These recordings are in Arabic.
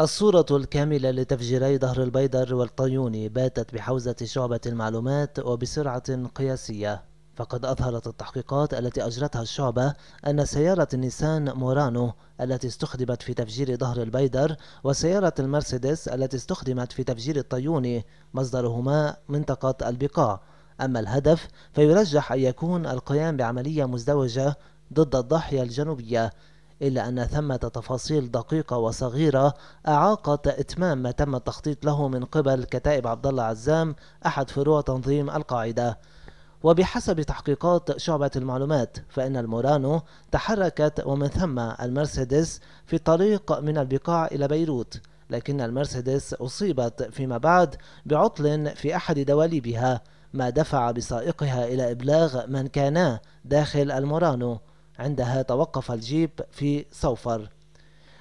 الصورة الكاملة لتفجيري ظهر البيدر والطيوني باتت بحوزة شعبة المعلومات وبسرعة قياسية فقد أظهرت التحقيقات التي أجرتها الشعبة أن سيارة نيسان مورانو التي استخدمت في تفجير ظهر البيدر وسيارة المرسيدس التي استخدمت في تفجير الطيوني مصدرهما منطقة البقاع أما الهدف فيرجح أن يكون القيام بعملية مزدوجة ضد الضاحية الجنوبية إلا أن ثمة تفاصيل دقيقة وصغيرة أعاقت إتمام ما تم التخطيط له من قبل كتائب عبد الله عزام أحد فروع تنظيم القاعدة وبحسب تحقيقات شعبة المعلومات فإن المورانو تحركت ومن ثم المرسيدس في الطريق من البقاع إلى بيروت لكن المرسيدس أصيبت فيما بعد بعطل في أحد دواليبها ما دفع بسائقها إلى إبلاغ من كانا داخل المورانو عندها توقف الجيب في صوفر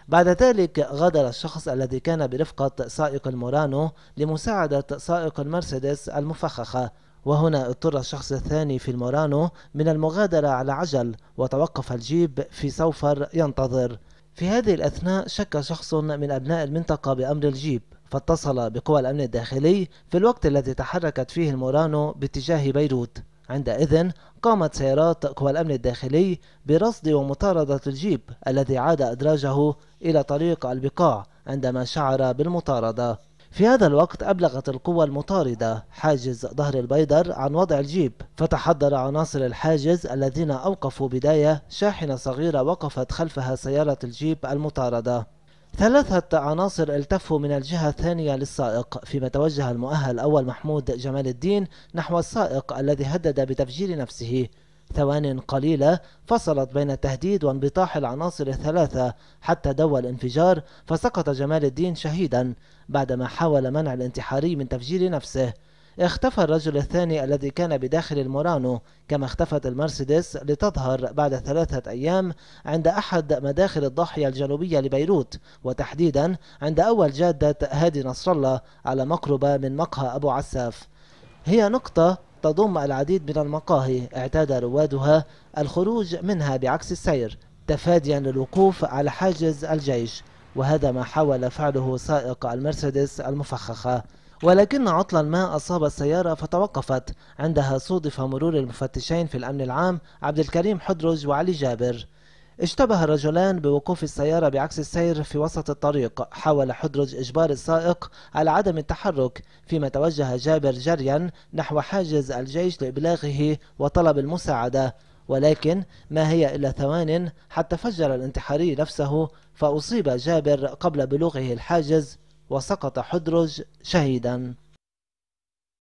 بعد ذلك غادر الشخص الذي كان برفقة سائق المورانو لمساعدة سائق المرسيدس المفخخة وهنا اضطر الشخص الثاني في المورانو من المغادرة على عجل وتوقف الجيب في سوفر ينتظر في هذه الأثناء شك شخص من أبناء المنطقة بأمر الجيب فاتصل بقوى الأمن الداخلي في الوقت الذي تحركت فيه المورانو باتجاه بيروت عندئذ قامت سيارات قوى الأمن الداخلي برصد ومطاردة الجيب الذي عاد أدراجه إلى طريق البقاع عندما شعر بالمطاردة في هذا الوقت أبلغت القوة المطاردة حاجز ظهر البيدر عن وضع الجيب فتحضر عناصر الحاجز الذين أوقفوا بداية شاحنة صغيرة وقفت خلفها سيارة الجيب المطاردة ثلاثة عناصر التفوا من الجهة الثانية للسائق فيما توجه المؤهل الأول محمود جمال الدين نحو السائق الذي هدد بتفجير نفسه ثوان قليلة فصلت بين التهديد وانبطاح العناصر الثلاثة حتى دوى الانفجار فسقط جمال الدين شهيدا بعدما حاول منع الانتحاري من تفجير نفسه اختفى الرجل الثاني الذي كان بداخل المورانو كما اختفت المرسيدس لتظهر بعد ثلاثة أيام عند أحد مداخل الضاحية الجنوبية لبيروت وتحديدا عند أول جادة هادي نصر الله على مقربة من مقهى أبو عساف هي نقطة تضم العديد من المقاهي اعتاد روادها الخروج منها بعكس السير تفاديا للوقوف على حاجز الجيش وهذا ما حاول فعله سائق المرسيدس المفخخة ولكن عطلا ما أصاب السيارة فتوقفت عندها صودف مرور المفتشين في الأمن العام عبد الكريم حدرج وعلي جابر اشتبه الرجلان بوقوف السيارة بعكس السير في وسط الطريق حاول حدرج إجبار السائق على عدم التحرك فيما توجه جابر جريا نحو حاجز الجيش لإبلاغه وطلب المساعدة ولكن ما هي إلا ثوان حتى فجر الانتحاري نفسه فأصيب جابر قبل بلوغه الحاجز وسقط حدرج شهيدا